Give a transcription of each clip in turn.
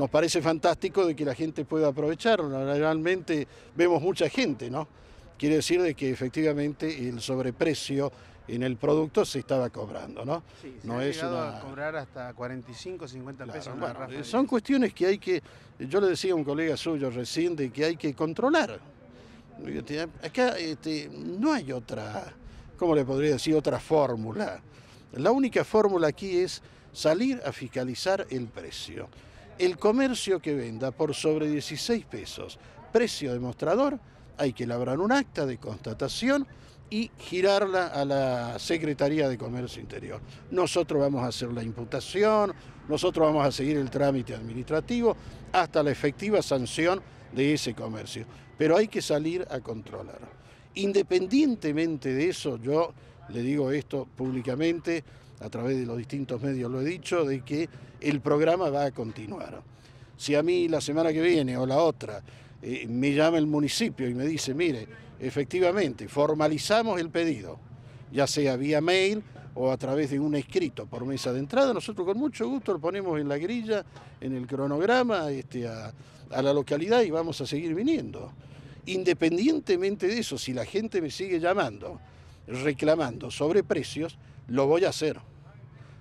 nos parece fantástico de que la gente pueda aprovecharlo. Realmente vemos mucha gente, ¿no? Quiere decir que efectivamente el sobreprecio en el producto se estaba cobrando, ¿no? se no es a cobrar hasta 45, 50 pesos. son cuestiones que hay que, yo le decía a un colega suyo recién, de que hay que controlar. Acá este, no hay otra, ¿cómo le podría decir? Otra fórmula. La única fórmula aquí es salir a fiscalizar el precio. El comercio que venda por sobre 16 pesos precio demostrador, hay que labrar un acta de constatación y girarla a la Secretaría de Comercio Interior. Nosotros vamos a hacer la imputación, nosotros vamos a seguir el trámite administrativo hasta la efectiva sanción de ese comercio. Pero hay que salir a controlar. Independientemente de eso, yo le digo esto públicamente, a través de los distintos medios lo he dicho, de que el programa va a continuar. Si a mí la semana que viene o la otra eh, me llama el municipio y me dice, mire, efectivamente, formalizamos el pedido, ya sea vía mail o a través de un escrito por mesa de entrada, nosotros con mucho gusto lo ponemos en la grilla, en el cronograma, este, a la localidad y vamos a seguir viniendo. Independientemente de eso, si la gente me sigue llamando, reclamando sobre precios, lo voy a hacer.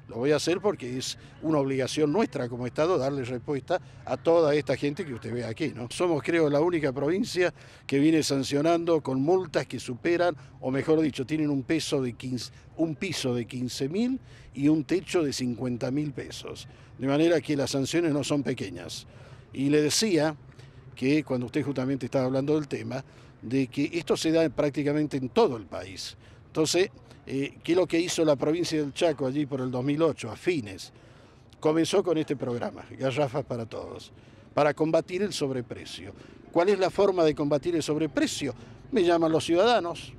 Lo voy a hacer porque es una obligación nuestra como Estado darle respuesta a toda esta gente que usted ve aquí. ¿no? Somos, creo, la única provincia que viene sancionando con multas que superan, o mejor dicho, tienen un, peso de 15, un piso de 15 mil y un techo de 50 mil pesos. De manera que las sanciones no son pequeñas. Y le decía que cuando usted justamente estaba hablando del tema, de que esto se da prácticamente en todo el país. Entonces, eh, ¿qué es lo que hizo la provincia del Chaco allí por el 2008, a fines? Comenzó con este programa, Garrafas para Todos, para combatir el sobreprecio. ¿Cuál es la forma de combatir el sobreprecio? Me llaman los ciudadanos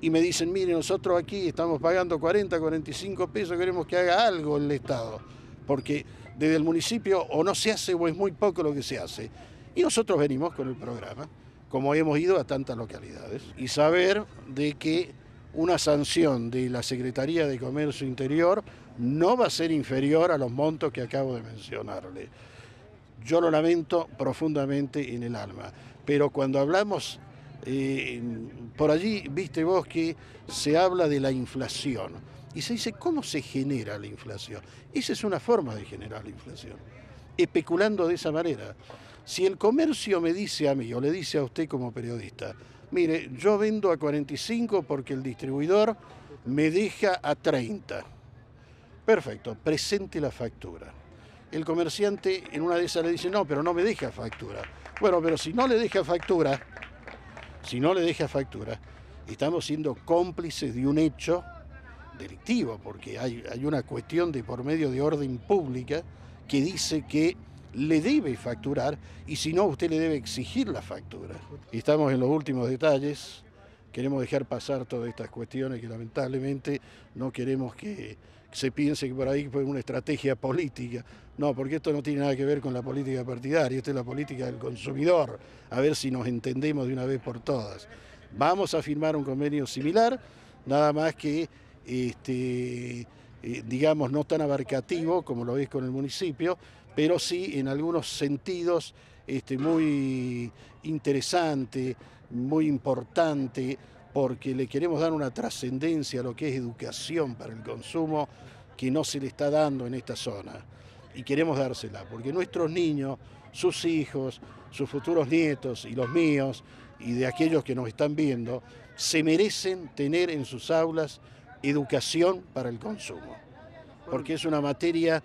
y me dicen, mire, nosotros aquí estamos pagando 40, 45 pesos, queremos que haga algo el Estado, porque desde el municipio o no se hace o es muy poco lo que se hace. Y nosotros venimos con el programa, como hemos ido a tantas localidades, y saber de que una sanción de la Secretaría de Comercio Interior no va a ser inferior a los montos que acabo de mencionarle. Yo lo lamento profundamente en el alma, pero cuando hablamos, eh, por allí, viste vos que se habla de la inflación y se dice cómo se genera la inflación. Esa es una forma de generar la inflación, especulando de esa manera. Si el comercio me dice a mí o le dice a usted como periodista, Mire, yo vendo a 45 porque el distribuidor me deja a 30. Perfecto, presente la factura. El comerciante en una de esas le dice, no, pero no me deja factura. Bueno, pero si no le deja factura, si no le deja factura, estamos siendo cómplices de un hecho delictivo, porque hay, una cuestión de por medio de orden pública que dice que le debe facturar y si no, usted le debe exigir la factura. estamos en los últimos detalles, queremos dejar pasar todas estas cuestiones que lamentablemente no queremos que se piense que por ahí fue una estrategia política. No, porque esto no tiene nada que ver con la política partidaria, esto es la política del consumidor, a ver si nos entendemos de una vez por todas. Vamos a firmar un convenio similar, nada más que, este, eh, digamos, no tan abarcativo como lo es con el municipio, pero sí en algunos sentidos este, muy interesante, muy importante, porque le queremos dar una trascendencia a lo que es educación para el consumo que no se le está dando en esta zona. Y queremos dársela, porque nuestros niños, sus hijos, sus futuros nietos y los míos y de aquellos que nos están viendo, se merecen tener en sus aulas educación para el consumo, porque es una materia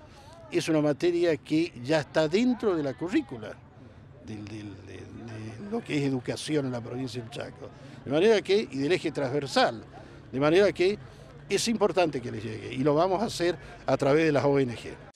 es una materia que ya está dentro de la currícula de lo que es educación en la provincia del Chaco. De manera que, y del eje transversal, de manera que es importante que les llegue y lo vamos a hacer a través de las ONG.